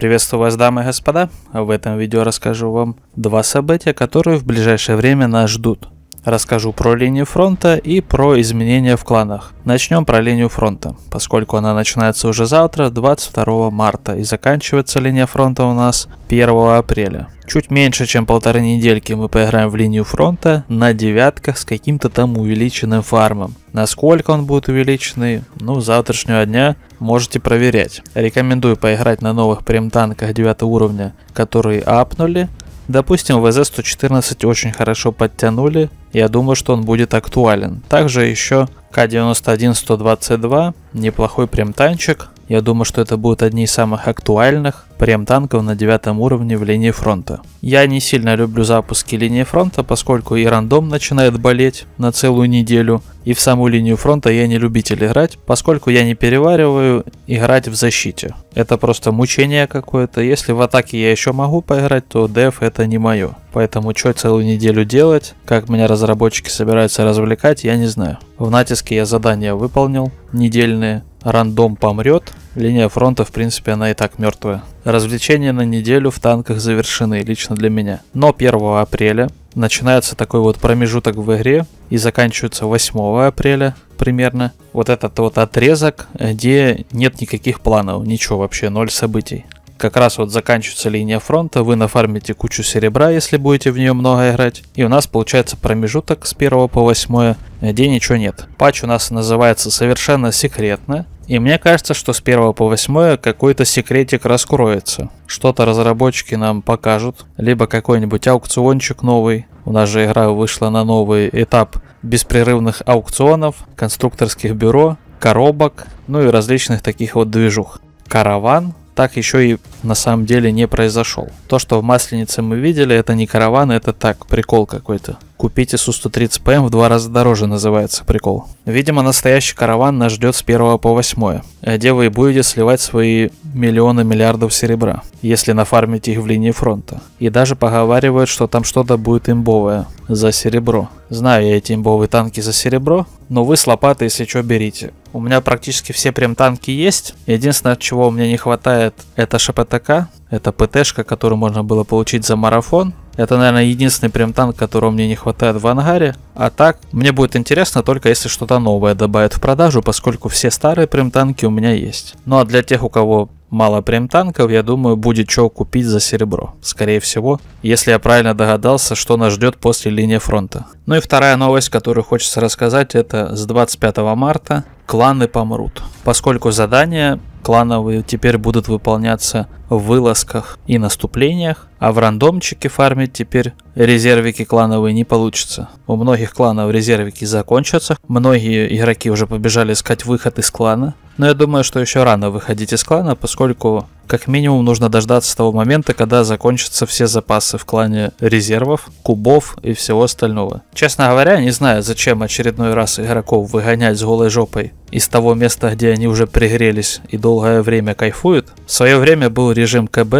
Приветствую вас, дамы и господа! В этом видео расскажу вам два события, которые в ближайшее время нас ждут. Расскажу про линию фронта и про изменения в кланах. Начнем про линию фронта, поскольку она начинается уже завтра, 22 марта, и заканчивается линия фронта у нас 1 апреля. Чуть меньше, чем полторы недельки мы поиграем в линию фронта на девятках с каким-то там увеличенным фармом. Насколько он будет увеличенный, ну, завтрашнего дня можете проверять. Рекомендую поиграть на новых прем-танках 9 уровня, которые апнули, Допустим, ВЗ-114 очень хорошо подтянули, я думаю, что он будет актуален. Также еще К-91-122, неплохой прям танчик, я думаю, что это будут одни из самых актуальных прем танков на девятом уровне в линии фронта. Я не сильно люблю запуски линии фронта, поскольку и рандом начинает болеть на целую неделю, и в саму линию фронта я не любитель играть, поскольку я не перевариваю играть в защите. Это просто мучение какое-то. Если в атаке я еще могу поиграть, то деф это не мое. Поэтому что целую неделю делать, как меня разработчики собираются развлекать, я не знаю. В натиске я задание выполнил недельные, рандом помрет, Линия фронта, в принципе, она и так мертвая. Развлечения на неделю в танках завершены, лично для меня. Но 1 апреля начинается такой вот промежуток в игре и заканчивается 8 апреля примерно. Вот этот вот отрезок, где нет никаких планов, ничего вообще, ноль событий. Как раз вот заканчивается линия фронта, вы нафармите кучу серебра, если будете в нее много играть. И у нас получается промежуток с 1 по 8, где ничего нет. Патч у нас называется совершенно секретно. И мне кажется, что с 1 по 8 какой-то секретик раскроется. Что-то разработчики нам покажут, либо какой-нибудь аукциончик новый. У нас же игра вышла на новый этап беспрерывных аукционов, конструкторских бюро, коробок, ну и различных таких вот движух. Караван, так еще и на самом деле не произошел. То, что в Масленице мы видели, это не караван, это так, прикол какой-то. Купить Су-130ПМ в два раза дороже называется прикол. Видимо, настоящий караван нас ждет с 1 по 8, а где вы будете сливать свои миллионы миллиардов серебра, если нафармите их в линии фронта. И даже поговаривают, что там что-то будет имбовое за серебро. Знаю я эти имбовые танки за серебро, но вы с лопатой, если что, берите. У меня практически все прям танки есть. Единственное, чего у меня не хватает, это ШПТК. Это ПТшка, которую можно было получить за марафон. Это, наверное, единственный прям танк, которого мне не хватает в ангаре. А так, мне будет интересно только если что-то новое добавят в продажу, поскольку все старые прям танки у меня есть. Ну а для тех, у кого мало прем танков, я думаю, будет что купить за серебро. Скорее всего, если я правильно догадался, что нас ждет после линии фронта. Ну и вторая новость, которую хочется рассказать, это с 25 марта кланы помрут. Поскольку задания клановые теперь будут выполняться вылазках и наступлениях, а в рандомчике фармить теперь резервики клановые не получится. У многих кланов резервики закончатся, многие игроки уже побежали искать выход из клана, но я думаю, что еще рано выходить из клана, поскольку как минимум нужно дождаться того момента, когда закончатся все запасы в клане резервов, кубов и всего остального. Честно говоря, не знаю, зачем очередной раз игроков выгонять с голой жопой из того места, где они уже пригрелись и долгое время кайфуют. В свое время был режим КБ,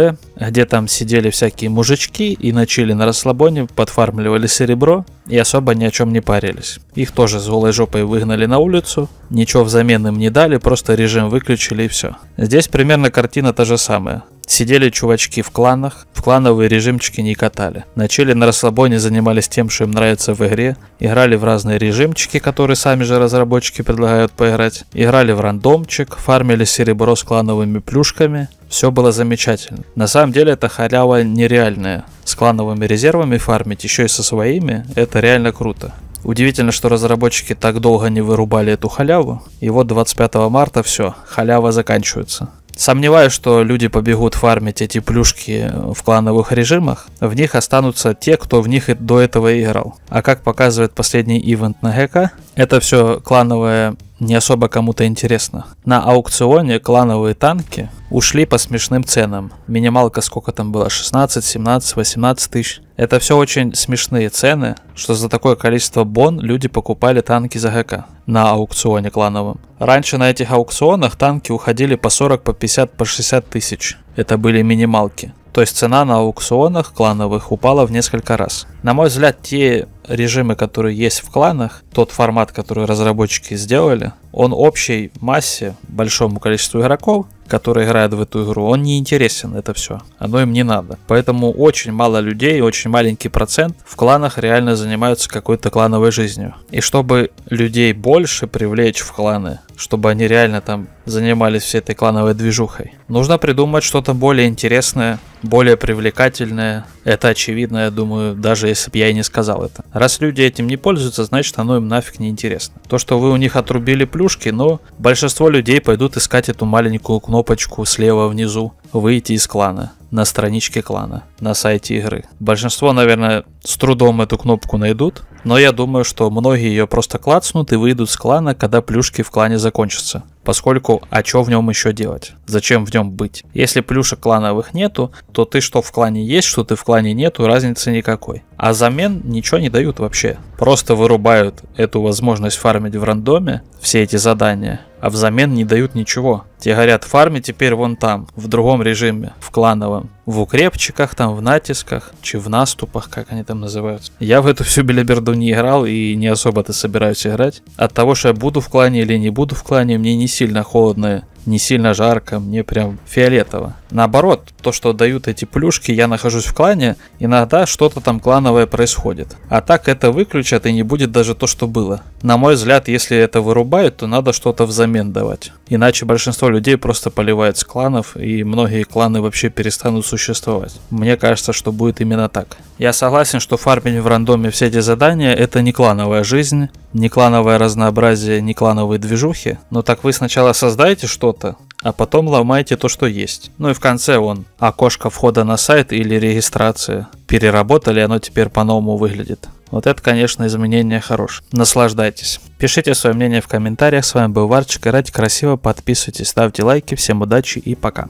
где там сидели всякие мужички и начали на расслабоне, подфармливали серебро и особо ни о чем не парились. Их тоже с голой жопой выгнали на улицу, ничего взамен им не дали, просто режим выключили и все. Здесь примерно картина та же самая. Сидели чувачки в кланах, в клановые режимчики не катали. Начали на расслабоне занимались тем, что им нравится в игре, играли в разные режимчики, которые сами же разработчики предлагают поиграть, играли в рандомчик, фармили серебро с клановыми плюшками, все было замечательно. На самом деле это халява нереальная. С клановыми резервами фармить, еще и со своими, это реально круто. Удивительно, что разработчики так долго не вырубали эту халяву. И вот 25 марта все, халява заканчивается. Сомневаюсь, что люди побегут фармить эти плюшки в клановых режимах. В них останутся те, кто в них и до этого играл. А как показывает последний ивент на ГК, это все клановое не особо кому-то интересно. На аукционе клановые танки ушли по смешным ценам. Минималка сколько там было? 16, 17, 18 тысяч. Это все очень смешные цены, что за такое количество бон люди покупали танки за ГК на аукционе клановом. Раньше на этих аукционах танки уходили по 40, по 50, по 60 тысяч. Это были минималки. То есть цена на аукционах клановых упала в несколько раз. На мой взгляд, те режимы, которые есть в кланах, тот формат, который разработчики сделали, он общей массе, большому количеству игроков, которые играют в эту игру, он не интересен, это все. Оно им не надо. Поэтому очень мало людей, очень маленький процент в кланах реально занимаются какой-то клановой жизнью. И чтобы людей больше привлечь в кланы, чтобы они реально там занимались всей этой клановой движухой, нужно придумать что-то более интересное, более привлекательное, это очевидно, я думаю, даже если бы я и не сказал это. Раз люди этим не пользуются, значит оно им нафиг не интересно. То, что вы у них отрубили плюшки, но большинство людей пойдут искать эту маленькую кнопочку слева внизу «Выйти из клана» на страничке клана, на сайте игры. Большинство, наверное, с трудом эту кнопку найдут, но я думаю, что многие ее просто клацнут и выйдут с клана, когда плюшки в клане закончатся. Поскольку, а что в нем еще делать? Зачем в нем быть? Если плюшек клановых нету, то ты что в клане есть, что ты в клане нету, разницы никакой. А замен ничего не дают вообще. Просто вырубают эту возможность фармить в рандоме, все эти задания, а взамен не дают ничего. Те говорят, фарми теперь вон там, в другом режиме, в клановом, в укрепчиках, там, в натисках, чи в наступах, как они там называются. Я в эту всю белиберду году не играл и не особо-то собираюсь играть. От того, что я буду в клане или не буду в клане, мне не сильно холодно, не сильно жарко, мне прям фиолетово. Наоборот, то, что дают эти плюшки, я нахожусь в клане, иногда что-то там клановое происходит. А так это выключат и не будет даже то, что было. На мой взгляд, если это вырубают, то надо что-то взамен давать. Иначе большинство людей просто поливает с кланов, и многие кланы вообще перестанут существовать. Мне кажется, что будет именно так. Я согласен, что фармить в рандоме все эти задания – это не клановая жизнь, не клановое разнообразие, не клановые движухи. Но так вы сначала создаете что-то, а потом ломайте то, что есть. Ну и в конце он окошко входа на сайт или регистрацию. Переработали, оно теперь по-новому выглядит. Вот это, конечно, изменение хорош. Наслаждайтесь. Пишите свое мнение в комментариях. С вами был Варчик. Играйте красиво, подписывайтесь, ставьте лайки. Всем удачи и пока.